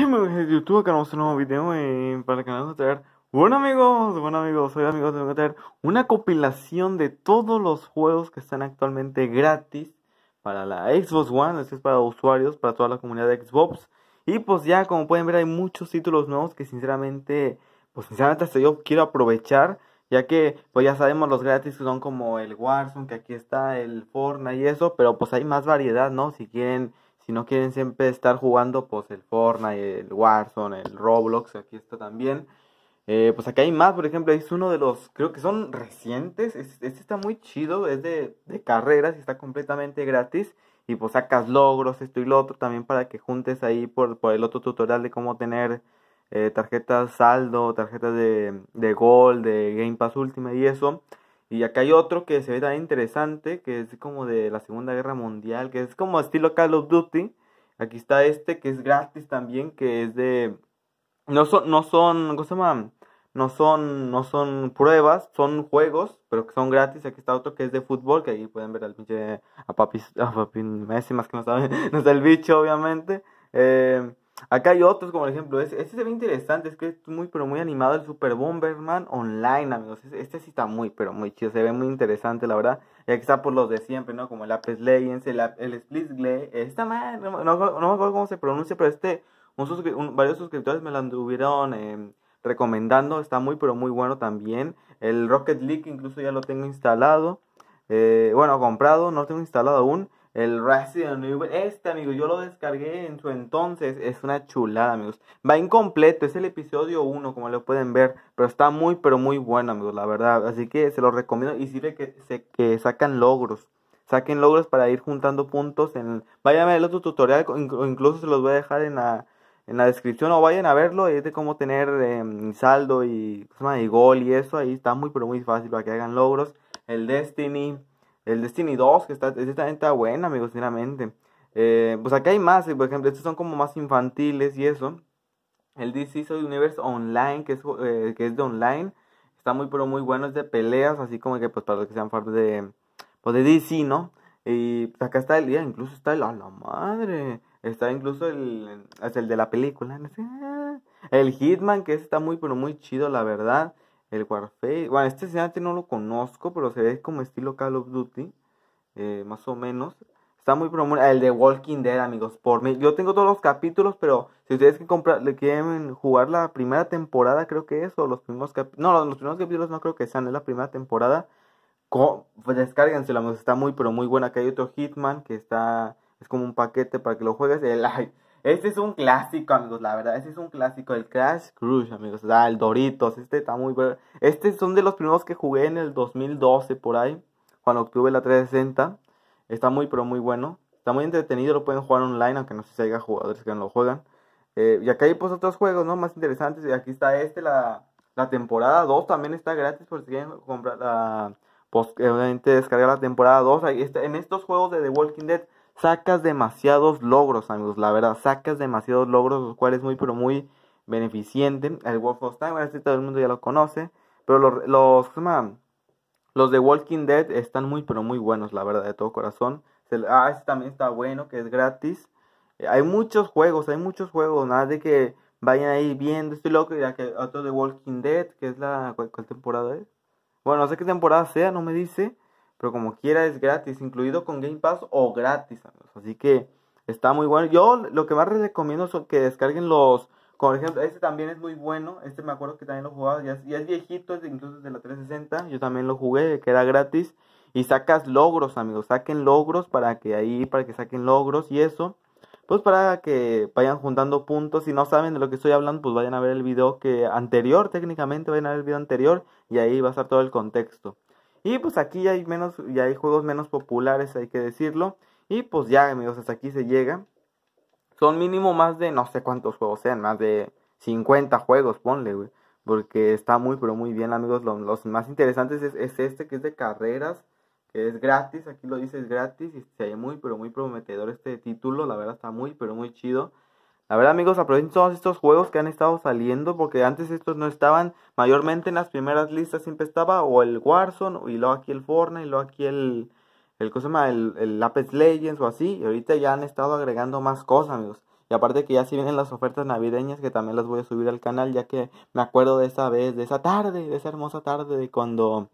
YouTube, acá vamos a un nuevo video para el canal de traer Bueno amigos, bueno amigos, soy amigos, tengo traer una compilación de todos los juegos que están actualmente gratis Para la Xbox One, esto es para usuarios, para toda la comunidad de Xbox Y pues ya como pueden ver hay muchos títulos nuevos que sinceramente, pues sinceramente hasta yo quiero aprovechar ya que pues ya sabemos los gratis son como el Warzone, que aquí está el Fortnite y eso, pero pues hay más variedad, ¿no? Si quieren si no quieren siempre estar jugando, pues el Fortnite, el Warzone, el Roblox, aquí está también. Eh, pues aquí hay más, por ejemplo, es uno de los, creo que son recientes. Este, está muy chido, es de, carreras y está completamente gratis. Y pues sacas logros, esto y lo otro, también para que juntes ahí por, el otro tutorial de cómo tener eh, tarjetas saldo, tarjetas de, de gol, de Game Pass Ultimate y eso. Y acá hay otro que se ve tan interesante, que es como de la Segunda Guerra Mundial, que es como estilo Call of Duty. Aquí está este que es gratis también, que es de... No son, no son, ¿cómo se llama? No son, no son pruebas, son juegos, pero que son gratis. Aquí está otro que es de fútbol, que ahí pueden ver al pinche, a papi, a Messi, más que no sabe no el bicho, obviamente. Eh, Acá hay otros, como por ejemplo, este, este se ve interesante, es que es muy, pero muy animado el Super Bomberman Online, amigos. Este, sí está muy, pero muy chido, se ve muy interesante, la verdad. Y aquí está por los de siempre, ¿no? Como el Apex Legends, el, el Split Glee. esta mal no, me acuerdo cómo se pronuncia, pero este, varios suscriptores me lo anduvieron em, recomendando, está muy, pero muy bueno también. El Rocket League incluso ya lo tengo instalado, eh, bueno, comprado, no lo tengo instalado aún. El Resident Evil, este amigo, yo lo descargué en su entonces, es una chulada amigos. Va incompleto, es el episodio 1 como lo pueden ver, pero está muy pero muy bueno amigos, la verdad. Así que se lo recomiendo y sirve que, se, que sacan logros. Saquen logros para ir juntando puntos en... Vayan a ver el otro tutorial, incluso se los voy a dejar en la, en la descripción o vayan a verlo. Es de cómo tener em, saldo y, y gol y eso. Ahí está muy pero muy fácil para que hagan logros. El Destiny el Destiny 2, que está, está, buena, amigos, sinceramente. Eh, pues acá hay más, eh, por ejemplo, estos son como más infantiles y eso. El DC Soul Universe Online, que es, eh, que es de online. Está muy, pero muy bueno, es de peleas, así como que pues para los que sean fans de, pues, de DC, ¿no? Y pues, acá está el día, incluso está el, a la madre. Está incluso el, es el de la película. El Hitman, que está muy, pero muy chido, la verdad. El Warface. Bueno, este sinceramente no lo conozco, pero se ve como estilo Call of Duty. Eh, más o menos. Está muy bueno El de Walking Dead, amigos. Por mí. Yo tengo todos los capítulos, pero si ustedes que comprar, le quieren jugar la primera temporada, creo que es. O los primeros capítulos. No, los, primeros capítulos no creo que sean. Es la primera temporada. pues amigos. Está muy, pero muy buena. Aquí hay otro Hitman que está. Es como un paquete para que lo juegues. El, este es un clásico, amigos, la verdad. Este es un clásico, el Crash Crush, amigos. Ah, el Doritos, este está muy bueno. Este son de los primeros que jugué en el 2012, por ahí. Cuando obtuve la 360. Está muy, pero muy bueno. Está muy entretenido, lo pueden jugar online, aunque no sé si haya jugadores que no lo juegan. Eh, y acá hay pues otros juegos, ¿no? Más interesantes. Y aquí está este, la, temporada 2 también está gratis por si quieren comprar la... Pues, obviamente descargar la temporada 2. Ahí en estos juegos de The Walking Dead sacas demasiados logros, amigos. La verdad, sacas demasiados logros, los cuales es muy, pero muy beneficiente. El Wolf of Time, todo el mundo ya lo conoce. Pero los, los, los de Walking Dead están muy, pero muy buenos, la verdad, de todo corazón. Ah, este también está bueno, que es gratis. Eh, hay muchos juegos, hay muchos juegos, nada de que vayan ahí viendo estoy loco ya que otro de Walking Dead, que es la... cual cuál temporada es? Bueno, no sé qué temporada sea, no me dice. Pero como quiera es gratis, incluido con Game Pass o gratis, amigos. Así que está muy bueno. Yo lo que más les recomiendo es que descarguen los... Por ejemplo, este también es muy bueno. Este me acuerdo que también lo jugaba. Ya es, ya es viejito, es de, la 360. Yo también lo jugué, que era gratis. Y sacas logros, amigos. Saquen logros para que ahí, para que saquen logros y eso. Pues para que vayan juntando puntos. Si no saben de lo que estoy hablando, pues vayan a ver el video que anterior, técnicamente, vayan a ver el video anterior. Y ahí va a estar todo el contexto. Y pues aquí ya hay menos, ya hay juegos menos populares, hay que decirlo. Y pues ya, amigos, hasta aquí se llega. Son mínimo más de no sé cuántos juegos sean, más de 50 juegos, ponle, güey. Porque está muy, pero muy bien, amigos. Los, más interesantes es, es, este, que es de carreras, que es gratis. Aquí lo dice, es gratis. Y se ve muy, pero muy prometedor este título. La verdad está muy, pero muy chido. La verdad, amigos, aprovechen todos estos juegos que han estado saliendo porque antes estos no estaban mayormente en las primeras listas, siempre estaba o el Warzone y luego aquí el Fortnite y luego aquí el el, se el el Apex Legends o así, y ahorita ya han estado agregando más cosas, amigos. Y aparte que ya si vienen las ofertas navideñas que también las voy a subir al canal ya que me acuerdo de esa vez, de esa tarde, de esa hermosa tarde de cuando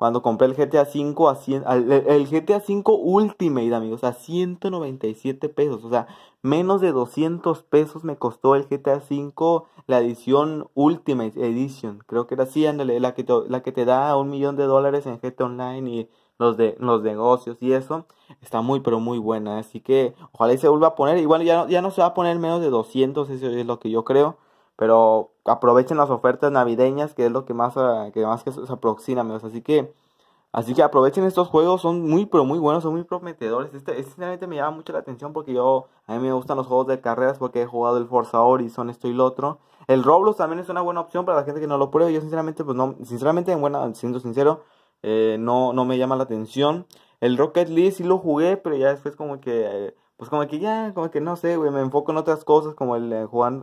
cuando compré el GTA V a el, GTA Ultimate, amigos, a 197 pesos. O sea, menos de 200 pesos me costó el GTA V, la edición Ultimate Edition. Creo que era así, ándale, la que te, la que te da un millón de dólares en GTA Online y los de los negocios y eso está muy pero muy buena así que ojalá y se vuelva a poner igual bueno, ya ya no se va a poner menos de 200 eso es lo que yo creo pero aprovechen las ofertas navideñas, que es lo que más, ah, que más que se aproxima, amigos. Así que, así que aprovechen estos juegos, son muy, pero muy buenos, son muy prometedores. Este, sinceramente este me llama mucho la atención porque yo, a mí me gustan los juegos de carreras porque he jugado el Forza Horizon, esto y lo otro. El Roblox también es una buena opción para la gente que no lo pruebe. Yo sinceramente, pues no, sinceramente, en buena, siendo sincero, eh, no, no me llama la atención. El Rocket League sí lo jugué, pero ya después como que... Eh, pues como que ya, como que no sé, güey, me enfoco en otras cosas como el eh, jugar,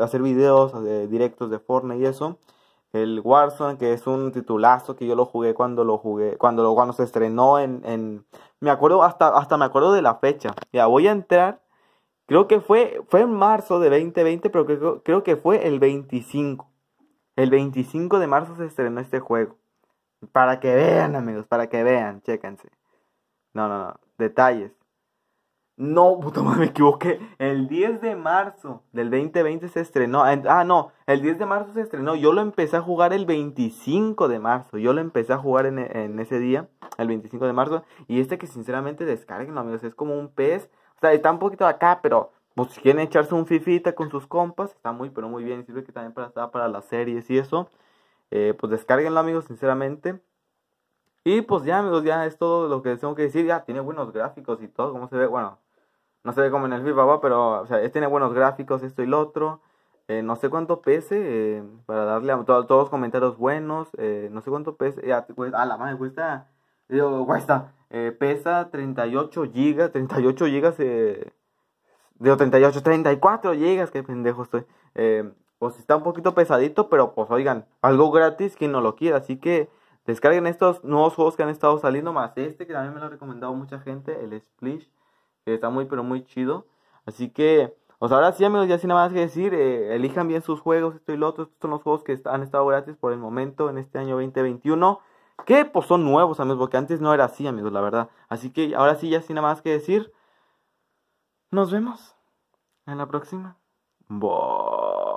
hacer videos, directos de Fortnite y eso. El Warzone, que es un titulazo que yo lo jugué cuando lo jugué, cuando, cuando se estrenó en, me acuerdo, hasta, hasta me acuerdo de la fecha. Ya, voy a entrar, creo que fue, fue en marzo de 2020, pero creo, creo que fue el 25. El 25 de marzo se estrenó este juego. Para que vean, amigos, para que vean, chéquense. No, no, no, detalles. No, puta madre, me equivoqué. El 10 de marzo del 2020 se estrenó. Ah, ah no, el 10 de marzo se estrenó. Yo lo empecé a jugar el 25 de marzo. Yo lo empecé a jugar en, e, ese día, el 25 de marzo. Y este que sinceramente descarguen, amigos, es como un pez. O sea, está un poquito acá, pero pues, si quieren echarse un fifita con sus compas, está muy, pero muy bien. Sirve que también para, para las series y eso. Eh, pues descarguenlo, amigos, sinceramente. Y pues ya, amigos, ya es todo lo que les tengo que decir. Ya tiene buenos gráficos y todo, como se ve. Bueno, no se ve como en el FIFA va, pero o tiene buenos gráficos, esto y lo otro. Eh, no sé cuánto pese, eh, para darle a todos todos comentarios buenos. Eh, no sé cuánto pese. a ah, la madre, cuesta. Digo, está. pesa 38 gigas. 38 gigas. digo, 38, 34 gigas. Qué pendejo estoy. pues está un poquito pesadito, pero pues oigan, algo gratis quien no lo quiera. Así que descarguen estos nuevos juegos que han estado saliendo, más este que también me lo ha recomendado mucha gente, el Splish está muy, pero muy chido. Así que, o sea, ahora sí, amigos, ya sin nada más que decir, eh, elijan bien sus juegos, esto y lo otro. Estos son los juegos que han estado gratis por el momento en este año 2021. Que pues son nuevos, amigos, porque antes no era así, amigos, la verdad. Así que ahora sí, ya sin nada más que decir. Nos vemos en la próxima. Bye.